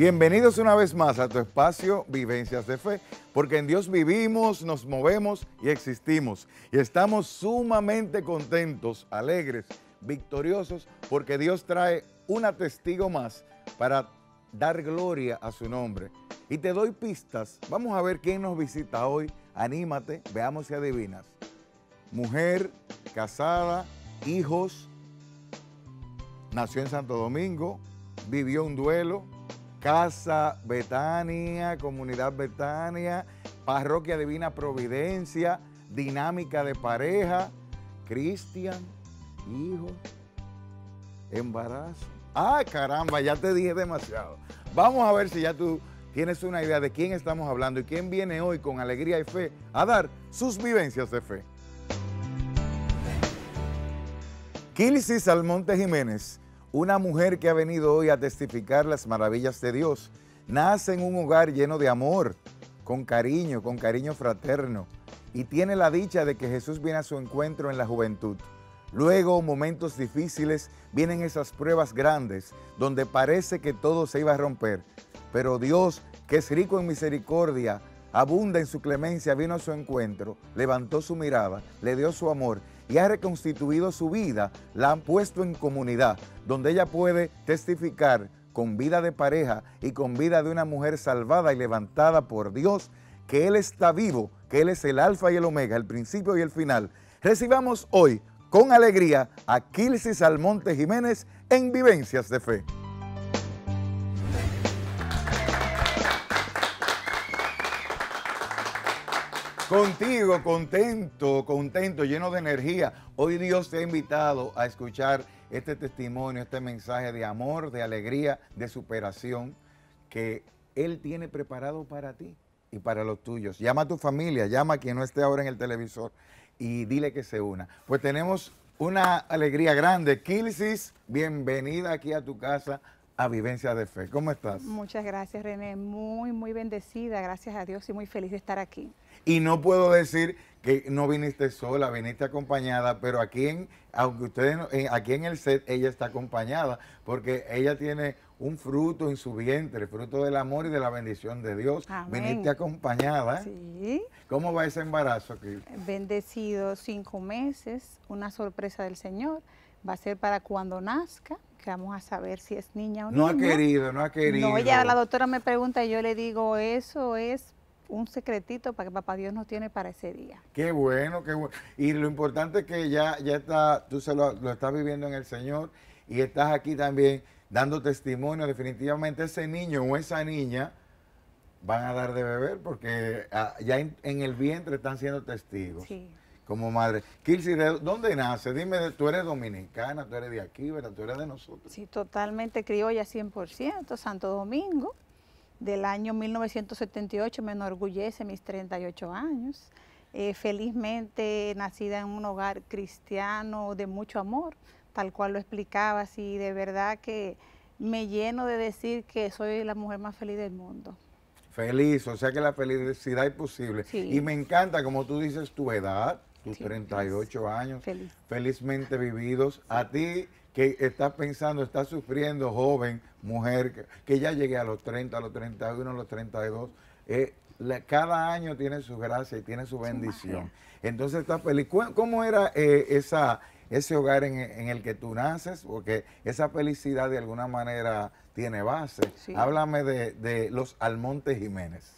Bienvenidos una vez más a tu espacio Vivencias de Fe, porque en Dios vivimos, nos movemos y existimos. Y estamos sumamente contentos, alegres, victoriosos, porque Dios trae una testigo más para dar gloria a su nombre. Y te doy pistas. Vamos a ver quién nos visita hoy. Anímate, veamos si adivinas. Mujer, casada, hijos, nació en Santo Domingo, vivió un duelo, Casa Betania, Comunidad Betania, Parroquia Divina Providencia, Dinámica de Pareja, Cristian, Hijo, Embarazo. Ah, caramba, ya te dije demasiado. Vamos a ver si ya tú tienes una idea de quién estamos hablando y quién viene hoy con alegría y fe a dar sus vivencias de fe. Kilsis Almonte Jiménez una mujer que ha venido hoy a testificar las maravillas de Dios. Nace en un hogar lleno de amor, con cariño, con cariño fraterno. Y tiene la dicha de que Jesús viene a su encuentro en la juventud. Luego, momentos difíciles, vienen esas pruebas grandes, donde parece que todo se iba a romper. Pero Dios, que es rico en misericordia, abunda en su clemencia, vino a su encuentro, levantó su mirada, le dio su amor y ha reconstituido su vida, la han puesto en comunidad, donde ella puede testificar con vida de pareja y con vida de una mujer salvada y levantada por Dios, que Él está vivo, que Él es el alfa y el omega, el principio y el final. Recibamos hoy con alegría a Kilsi Salmonte Jiménez en Vivencias de Fe. Contigo, contento, contento, lleno de energía. Hoy Dios te ha invitado a escuchar este testimonio, este mensaje de amor, de alegría, de superación que Él tiene preparado para ti y para los tuyos. Llama a tu familia, llama a quien no esté ahora en el televisor y dile que se una. Pues tenemos una alegría grande. Kilsis, bienvenida aquí a tu casa a Vivencia de Fe. ¿Cómo estás? Muchas gracias, René. Muy, muy bendecida, gracias a Dios y muy feliz de estar aquí. Y no puedo decir que no viniste sola, viniste acompañada, pero aquí en, aunque ustedes aquí en el set ella está acompañada, porque ella tiene un fruto en su vientre, fruto del amor y de la bendición de Dios. Veniste acompañada. Sí. ¿Cómo va ese embarazo aquí? Bendecido cinco meses, una sorpresa del Señor. Va a ser para cuando nazca, que vamos a saber si es niña o no. No ha querido, no ha querido. No, ella, la doctora me pregunta y yo le digo, eso es un secretito para que papá Dios nos tiene para ese día. Qué bueno, qué bueno. Y lo importante es que ya, ya está, tú se lo, lo estás viviendo en el Señor y estás aquí también dando testimonio. Definitivamente ese niño o esa niña van a dar de beber porque ah, ya en, el vientre están siendo testigos. Sí. Como madre. Kirsi, ¿dónde nace? Dime, tú eres dominicana, tú eres de aquí, ¿verdad? Tú eres de nosotros. Sí, totalmente criolla 100%, Santo Domingo del año 1978, me enorgullece mis 38 años. Eh, felizmente nacida en un hogar cristiano de mucho amor, tal cual lo explicabas, y de verdad que me lleno de decir que soy la mujer más feliz del mundo. Feliz, o sea que la felicidad es posible. Y me encanta, como tú dices, tu edad, tus 38 años, felizmente vividos. A ti que está pensando, está sufriendo, joven, mujer, que, ya llegué a los 30, a los 31, a los 32, eh, cada año tiene su gracia y tiene su bendición. Entonces, esta película, ¿cómo era eh, esa, ese hogar en, el que tú naces? Porque esa felicidad de alguna manera tiene base. Háblame de, los Almonte Jiménez.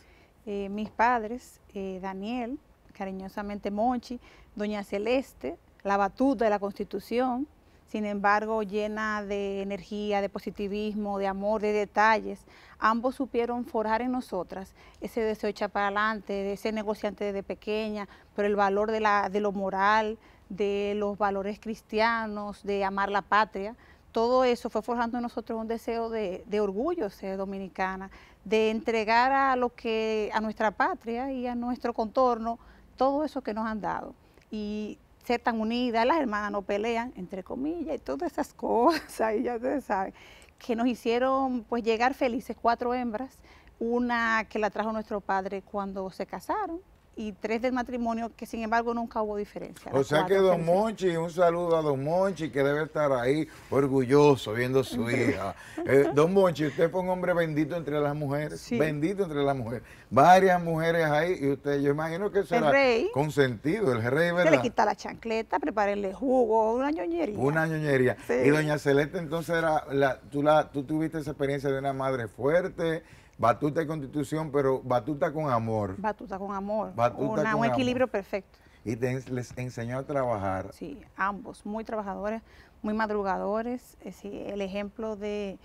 Eh, mis padres, Daniel, cariñosamente mochi Doña Celeste, la batuta de la Constitución, sin embargo llena de energía, de positivismo, de amor, de detalles. Ambos supieron forjar en nosotras ese deseo de echar para adelante, de ser negociante desde pequeña, pero el valor de, lo moral, de los valores cristianos, de amar la patria todo eso fue forjando en nosotros un deseo de, orgullo ser dominicana, de entregar a lo que, a nuestra patria y a nuestro contorno, todo eso que nos han dado. Y ser tan unidas, las hermanas no pelean, entre comillas, y todas esas cosas, y ya se sabe, que nos hicieron pues llegar felices cuatro hembras, una que la trajo nuestro padre cuando se casaron, y tres del matrimonio, que sin embargo nunca hubo diferencia. O sea que Don Monchi, un saludo a Don Monchi, que debe estar ahí orgulloso viendo su hija. Eh, don Monchi, usted fue un hombre bendito entre las mujeres, bendito entre las mujeres. Varias mujeres ahí, y usted, yo imagino que será rey, consentido, el rey, ¿verdad? Que le quita la chancleta, prepárenle jugo, una ñoñería. Una ñoñería. Y Doña Celeste, entonces, era la, tú, la, tú tuviste esa experiencia de una madre fuerte, Batuta y constitución, pero batuta con amor. Batuta con amor. Batuta con un equilibrio perfecto. Y te, les enseñó a trabajar. Sí, ambos, muy trabajadores, muy madrugadores. el ejemplo de,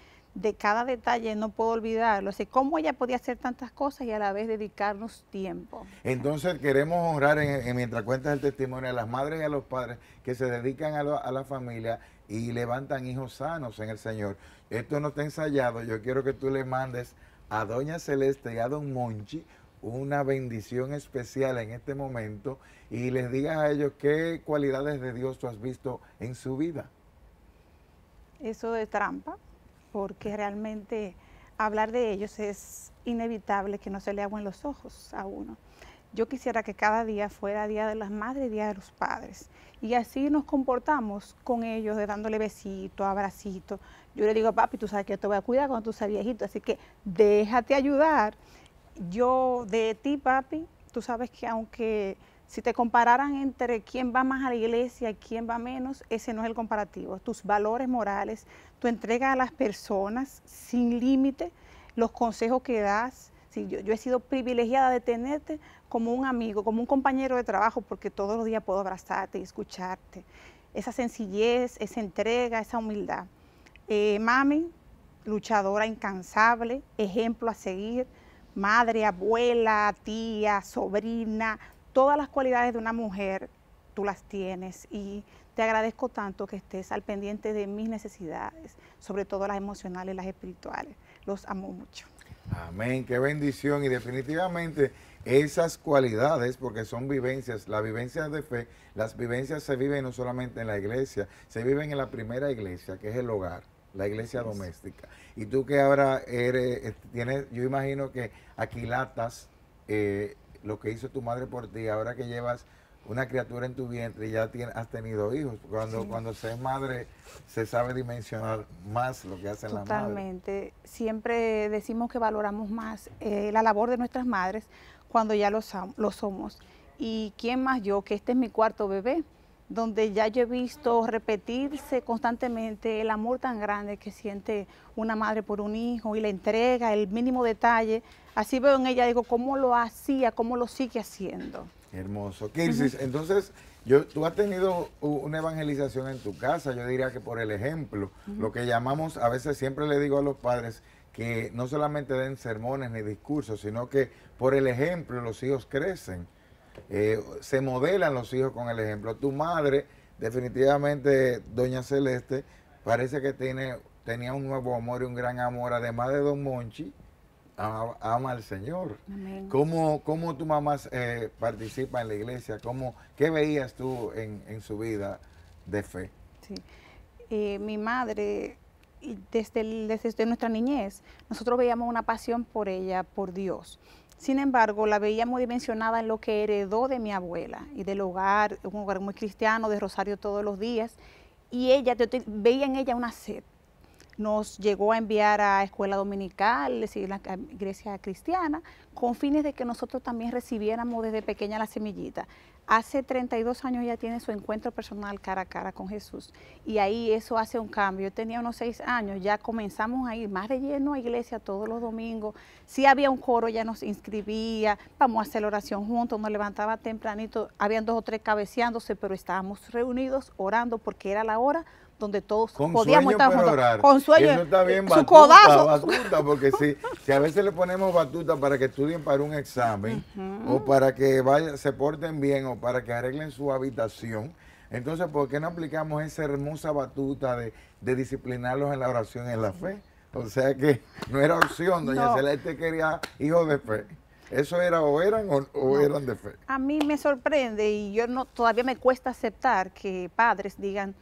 cada detalle no puedo olvidarlo. cómo ella podía hacer tantas cosas y a la vez dedicarnos tiempo. Entonces queremos honrar, en, mientras cuentas el testimonio, a las madres y a los padres que se dedican a, la familia y levantan hijos sanos en el Señor. Esto no está ensayado, yo quiero que tú le mandes a Doña Celeste y a Don Monchi una bendición especial en este momento y les digas a ellos qué cualidades de Dios tú has visto en su vida. Eso de trampa, porque realmente hablar de ellos es inevitable que no se le hagan los ojos a uno. Yo quisiera que cada día fuera Día de las Madres y Día de los Padres. Y así nos comportamos con ellos, de dándole besitos, abracitos. Yo le digo, papi, tú sabes que yo te voy a cuidar cuando tú seas viejito, así que déjate ayudar. Yo de ti, papi, tú sabes que aunque si te compararan entre quién va más a la iglesia y quién va menos, ese no es el comparativo. Tus valores morales, tu entrega a las personas sin límite, los consejos que das, yo, he sido privilegiada de tenerte como un amigo, como un compañero de trabajo, porque todos los días puedo abrazarte y escucharte. Esa sencillez, esa entrega, esa humildad. Eh, mami, luchadora incansable, ejemplo a seguir, madre, abuela, tía, sobrina, todas las cualidades de una mujer tú las tienes y te agradezco tanto que estés al pendiente de mis necesidades, sobre todo las emocionales y las espirituales. Los amo mucho. Amén, qué bendición. Y definitivamente esas cualidades, porque son vivencias, las vivencias de fe, las vivencias se viven no solamente en la iglesia, se viven en la primera iglesia, que es el hogar, la iglesia doméstica. Y tú que ahora eres, eh, tienes, yo imagino que aquilatas latas eh, lo que hizo tu madre por ti, ahora que llevas una criatura en tu vientre y ya has tenido hijos. Cuando, cuando se es madre, se sabe dimensionar más lo que hace Totalmente. las madres. Totalmente. Siempre decimos que valoramos más eh, la labor de nuestras madres cuando ya lo, lo somos. Y quién más yo, que este es mi cuarto bebé, donde ya yo he visto repetirse constantemente el amor tan grande que siente una madre por un hijo y la entrega, el mínimo detalle. Así veo en ella, digo, cómo lo hacía, cómo lo sigue haciendo. Hermoso. Kirsis, entonces, yo, tú has tenido una evangelización en tu casa, yo diría que por el ejemplo, lo que llamamos, a veces siempre le digo a los padres, que no solamente den sermones ni discursos, sino que por el ejemplo los hijos crecen, eh, se modelan los hijos con el ejemplo. Tu madre, definitivamente, doña Celeste, parece que tiene, tenía un nuevo amor y un gran amor, además de don Monchi, ama, al Señor. ¿Cómo, ¿Cómo, tu mamá eh, participa en la iglesia? ¿Cómo, ¿Qué veías tú en, su vida de fe? Eh, mi madre, desde, desde nuestra niñez, nosotros veíamos una pasión por ella, por Dios. Sin embargo, la veíamos dimensionada en lo que heredó de mi abuela y del hogar, un hogar muy cristiano, de rosario todos los días. Y ella, veía en ella una sed, nos llegó a enviar a escuela dominical, es decir, la iglesia cristiana, con fines de que nosotros también recibiéramos desde pequeña la semillita. Hace 32 años ya tiene su encuentro personal cara a cara con Jesús y ahí eso hace un cambio. Yo tenía unos seis años, ya comenzamos a ir más de lleno a iglesia todos los domingos. Si había un coro, ya nos inscribía, vamos a hacer oración juntos, nos levantaba tempranito, habían dos o tres cabeceándose, pero estábamos reunidos orando porque era la hora donde todos con podíamos estar juntos. Con Eso está bien, su codazo. Batuta, porque si, si a veces le ponemos batuta para que estudien para un examen o para que vaya, se porten bien o para que arreglen su habitación, entonces, ¿por qué no aplicamos esa hermosa batuta de, de disciplinarlos en la oración y en la fe? O sea que no era opción, doña Celeste este quería hijos de fe. ¿Eso era o eran o, eran de fe? A mí me sorprende y yo no todavía me cuesta aceptar que padres digan,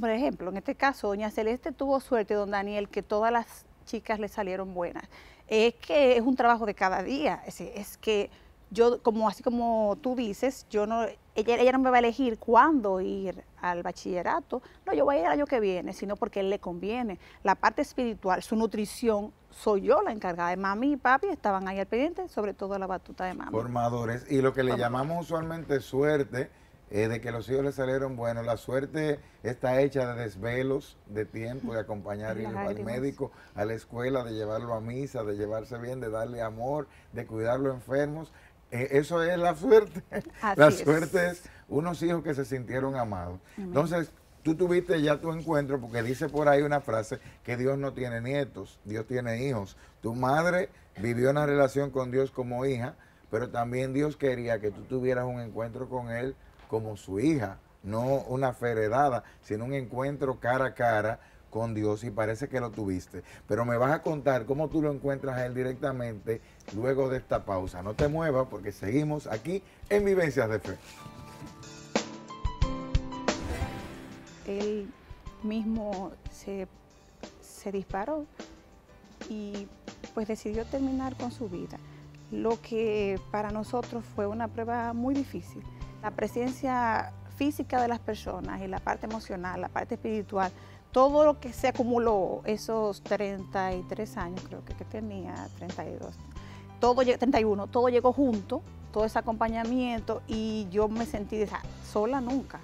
por ejemplo, en este caso, doña Celeste tuvo suerte, don Daniel, que todas las chicas le salieron buenas. Es que es un trabajo de cada día, es, que yo, como así como tú dices, yo no, ella, no me va a elegir cuándo ir al bachillerato, no, yo voy a ir el año que viene, sino porque le conviene. La parte espiritual, su nutrición, soy yo la encargada. mami y papi estaban ahí al pendiente, sobre todo la batuta de mami. Formadores, y lo que le llamamos usualmente suerte, eh, de que los hijos le salieron buenos La suerte está hecha de desvelos, de tiempo, de acompañar al médico, a la escuela, de llevarlo a misa, de llevarse bien, de darle amor, de cuidarlo enfermos. Eh, eso es la suerte. la suerte es unos hijos que se sintieron amados. Entonces, tú tuviste ya tu encuentro, porque dice por ahí una frase que Dios no tiene nietos, Dios tiene hijos. Tu madre vivió una relación con Dios como hija, pero también Dios quería que tú tuvieras un encuentro con Él como su hija, no una feredada sino un encuentro cara a cara con Dios y parece que lo tuviste. Pero me vas a contar cómo tú lo encuentras a él directamente luego de esta pausa. No te muevas porque seguimos aquí en Vivencias de Fe. Él mismo se, se disparó y pues decidió terminar con su vida, lo que para nosotros fue una prueba muy difícil la presencia física de las personas y la parte emocional, la parte espiritual, todo lo que se acumuló esos 33 años, creo que, que tenía 32, todo, 31, todo llegó junto, todo ese acompañamiento y yo me sentí sola nunca.